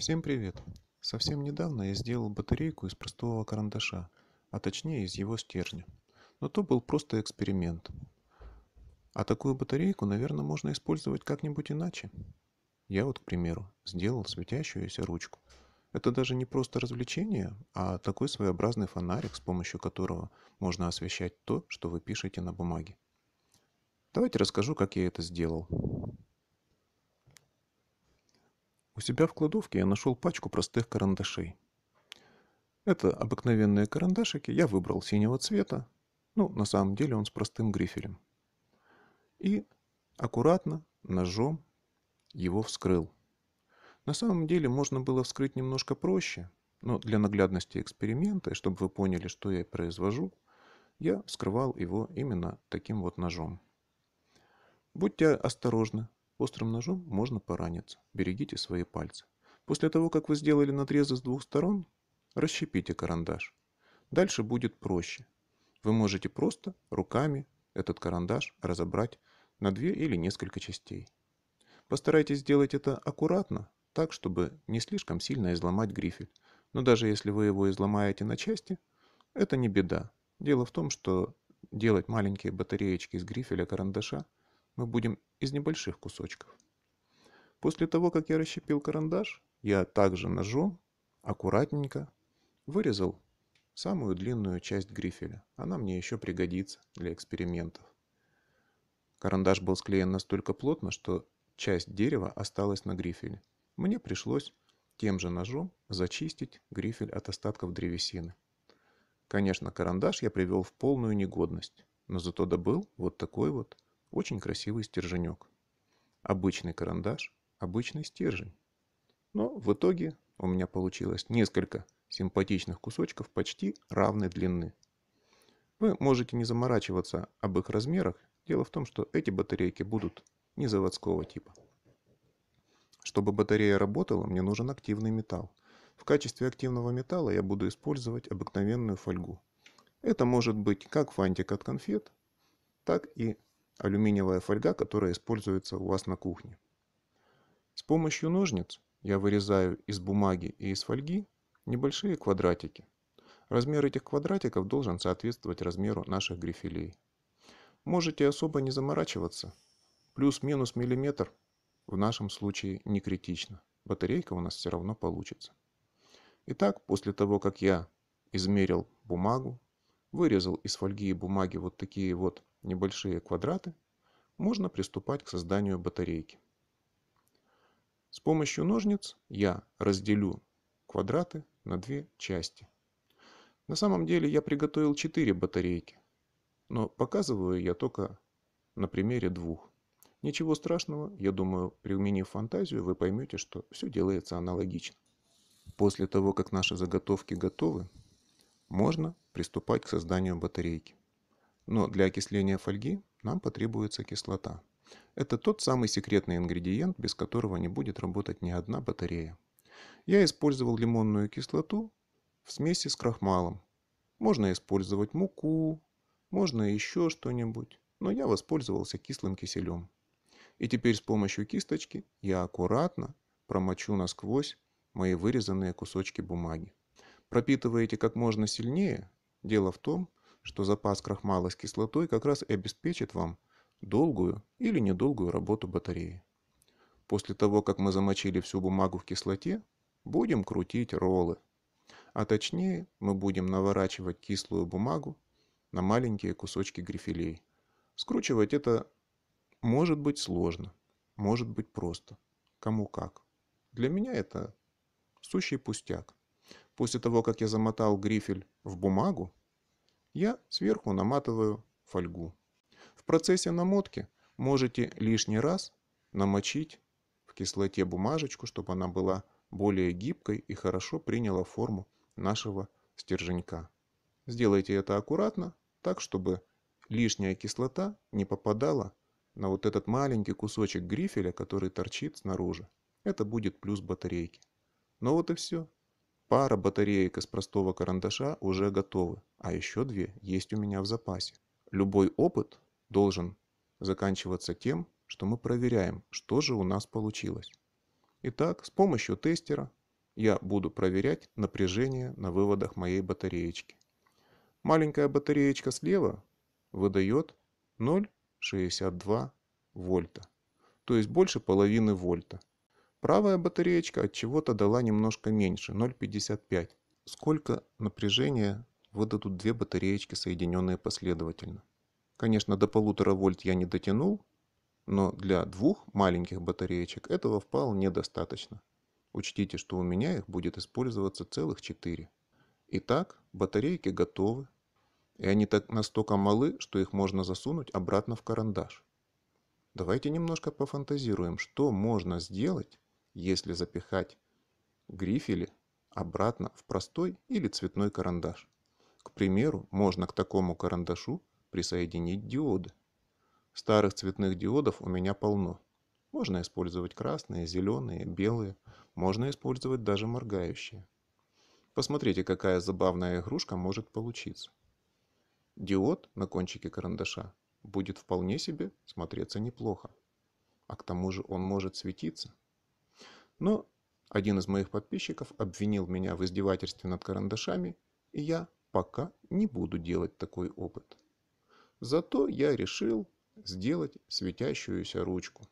Всем привет! Совсем недавно я сделал батарейку из простого карандаша, а точнее из его стержня. Но то был просто эксперимент. А такую батарейку, наверное, можно использовать как-нибудь иначе. Я вот, к примеру, сделал светящуюся ручку. Это даже не просто развлечение, а такой своеобразный фонарик, с помощью которого можно освещать то, что вы пишете на бумаге. Давайте расскажу, как я это сделал. У себя в кладовке я нашел пачку простых карандашей. Это обыкновенные карандашики, я выбрал синего цвета. Ну, на самом деле он с простым грифелем. И аккуратно ножом его вскрыл. На самом деле можно было вскрыть немножко проще, но для наглядности эксперимента, и чтобы вы поняли, что я произвожу, я вскрывал его именно таким вот ножом. Будьте осторожны Острым ножом можно пораниться. Берегите свои пальцы. После того, как вы сделали надрезы с двух сторон, расщепите карандаш. Дальше будет проще. Вы можете просто руками этот карандаш разобрать на две или несколько частей. Постарайтесь сделать это аккуратно, так, чтобы не слишком сильно изломать грифель. Но даже если вы его изломаете на части, это не беда. Дело в том, что делать маленькие батареечки из грифеля карандаша – мы будем из небольших кусочков. После того, как я расщепил карандаш, я также ножом аккуратненько вырезал самую длинную часть грифеля. Она мне еще пригодится для экспериментов. Карандаш был склеен настолько плотно, что часть дерева осталась на грифеле. Мне пришлось тем же ножом зачистить грифель от остатков древесины. Конечно, карандаш я привел в полную негодность, но зато добыл вот такой вот очень красивый стерженек. Обычный карандаш, обычный стержень. Но в итоге у меня получилось несколько симпатичных кусочков почти равной длины. Вы можете не заморачиваться об их размерах, дело в том, что эти батарейки будут не заводского типа. Чтобы батарея работала, мне нужен активный металл. В качестве активного металла я буду использовать обыкновенную фольгу. Это может быть как фантик от конфет, так и алюминиевая фольга, которая используется у вас на кухне. С помощью ножниц я вырезаю из бумаги и из фольги небольшие квадратики. Размер этих квадратиков должен соответствовать размеру наших грифелей. Можете особо не заморачиваться. Плюс-минус миллиметр в нашем случае не критично. Батарейка у нас все равно получится. Итак, после того, как я измерил бумагу, вырезал из фольги и бумаги вот такие вот небольшие квадраты, можно приступать к созданию батарейки. С помощью ножниц я разделю квадраты на две части. На самом деле я приготовил 4 батарейки, но показываю я только на примере двух. Ничего страшного, я думаю, применив фантазию, вы поймете, что все делается аналогично. После того, как наши заготовки готовы, можно приступать к созданию батарейки. Но для окисления фольги нам потребуется кислота. Это тот самый секретный ингредиент, без которого не будет работать ни одна батарея. Я использовал лимонную кислоту в смеси с крахмалом. Можно использовать муку, можно еще что-нибудь, но я воспользовался кислым киселем. И теперь с помощью кисточки я аккуратно промочу насквозь мои вырезанные кусочки бумаги. Пропитываете как можно сильнее. Дело в том, что запас крахмала с кислотой как раз и обеспечит вам долгую или недолгую работу батареи. После того, как мы замочили всю бумагу в кислоте, будем крутить роллы. А точнее, мы будем наворачивать кислую бумагу на маленькие кусочки грифелей. Скручивать это может быть сложно, может быть просто, кому как. Для меня это сущий пустяк. После того, как я замотал грифель в бумагу, я сверху наматываю фольгу. В процессе намотки можете лишний раз намочить в кислоте бумажечку, чтобы она была более гибкой и хорошо приняла форму нашего стерженька. Сделайте это аккуратно, так чтобы лишняя кислота не попадала на вот этот маленький кусочек грифеля, который торчит снаружи. Это будет плюс батарейки. Но ну вот и все. Пара батареек из простого карандаша уже готовы, а еще две есть у меня в запасе. Любой опыт должен заканчиваться тем, что мы проверяем, что же у нас получилось. Итак, с помощью тестера я буду проверять напряжение на выводах моей батареечки. Маленькая батареечка слева выдает 0,62 вольта, то есть больше половины вольта. Правая батареечка от чего-то дала немножко меньше, 0,55. Сколько напряжения выдадут две батареечки, соединенные последовательно? Конечно, до полутора вольт я не дотянул, но для двух маленьких батареечек этого вполне достаточно. Учтите, что у меня их будет использоваться целых 4. Итак, батарейки готовы, и они так настолько малы, что их можно засунуть обратно в карандаш. Давайте немножко пофантазируем, что можно сделать, если запихать грифели обратно в простой или цветной карандаш. К примеру, можно к такому карандашу присоединить диоды. Старых цветных диодов у меня полно. Можно использовать красные, зеленые, белые, можно использовать даже моргающие. Посмотрите, какая забавная игрушка может получиться. Диод на кончике карандаша будет вполне себе смотреться неплохо. А к тому же он может светиться. Но один из моих подписчиков обвинил меня в издевательстве над карандашами, и я пока не буду делать такой опыт. Зато я решил сделать светящуюся ручку.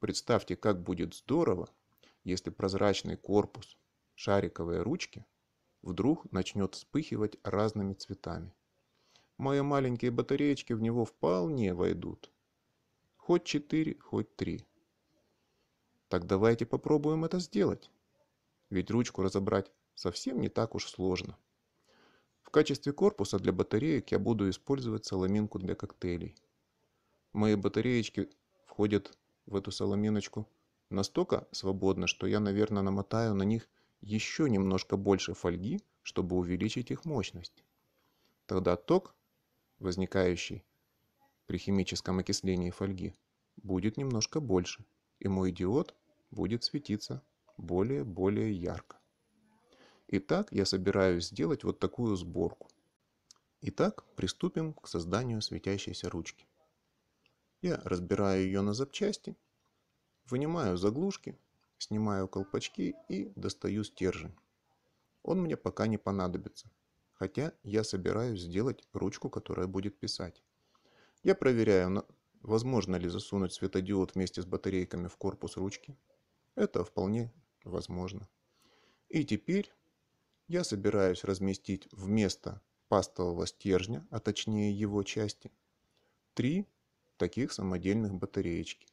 Представьте, как будет здорово, если прозрачный корпус шариковой ручки вдруг начнет вспыхивать разными цветами. Мои маленькие батареечки в него вполне войдут. Хоть четыре, хоть три. Так давайте попробуем это сделать. Ведь ручку разобрать совсем не так уж сложно. В качестве корпуса для батареек я буду использовать соломинку для коктейлей. Мои батареечки входят в эту соломиночку настолько свободно, что я, наверное, намотаю на них еще немножко больше фольги, чтобы увеличить их мощность. Тогда ток, возникающий при химическом окислении фольги, будет немножко больше, и мой диод будет светиться более-более ярко. Итак, я собираюсь сделать вот такую сборку. Итак, приступим к созданию светящейся ручки. Я разбираю ее на запчасти, вынимаю заглушки, снимаю колпачки и достаю стержень. Он мне пока не понадобится, хотя я собираюсь сделать ручку, которая будет писать. Я проверяю, возможно ли засунуть светодиод вместе с батарейками в корпус ручки, это вполне возможно. И теперь я собираюсь разместить вместо пастового стержня, а точнее его части, три таких самодельных батареечки.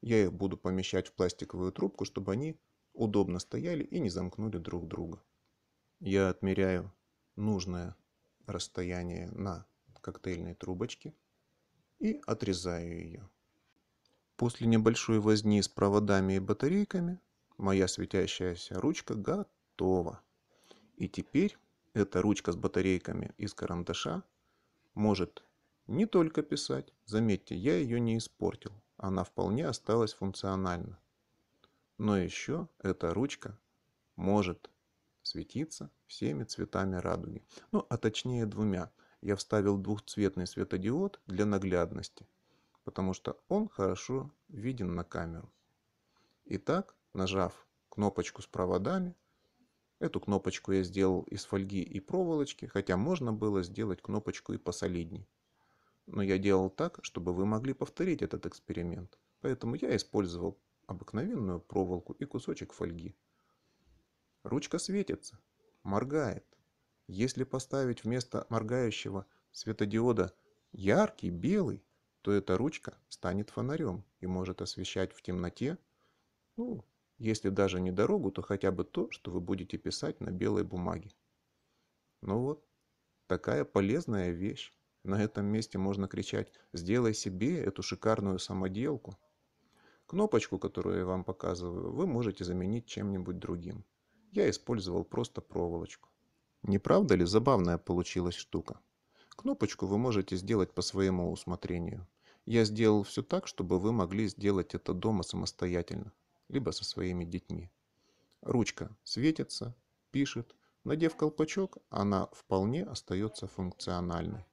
Я их буду помещать в пластиковую трубку, чтобы они удобно стояли и не замкнули друг друга. Я отмеряю нужное расстояние на коктейльной трубочке и отрезаю ее. После небольшой возни с проводами и батарейками моя светящаяся ручка готова. И теперь эта ручка с батарейками из карандаша может не только писать, заметьте, я ее не испортил, она вполне осталась функциональна. Но еще эта ручка может светиться всеми цветами радуги. Ну, а точнее двумя. Я вставил двухцветный светодиод для наглядности потому что он хорошо виден на камеру. Итак, нажав кнопочку с проводами, эту кнопочку я сделал из фольги и проволочки, хотя можно было сделать кнопочку и посолидней. Но я делал так, чтобы вы могли повторить этот эксперимент. Поэтому я использовал обыкновенную проволоку и кусочек фольги. Ручка светится, моргает. Если поставить вместо моргающего светодиода яркий белый, то эта ручка станет фонарем и может освещать в темноте, ну, если даже не дорогу, то хотя бы то, что вы будете писать на белой бумаге. Ну вот, такая полезная вещь. На этом месте можно кричать «Сделай себе эту шикарную самоделку». Кнопочку, которую я вам показываю, вы можете заменить чем-нибудь другим. Я использовал просто проволочку. Не правда ли забавная получилась штука? Кнопочку вы можете сделать по своему усмотрению. Я сделал все так, чтобы вы могли сделать это дома самостоятельно, либо со своими детьми. Ручка светится, пишет. Надев колпачок, она вполне остается функциональной.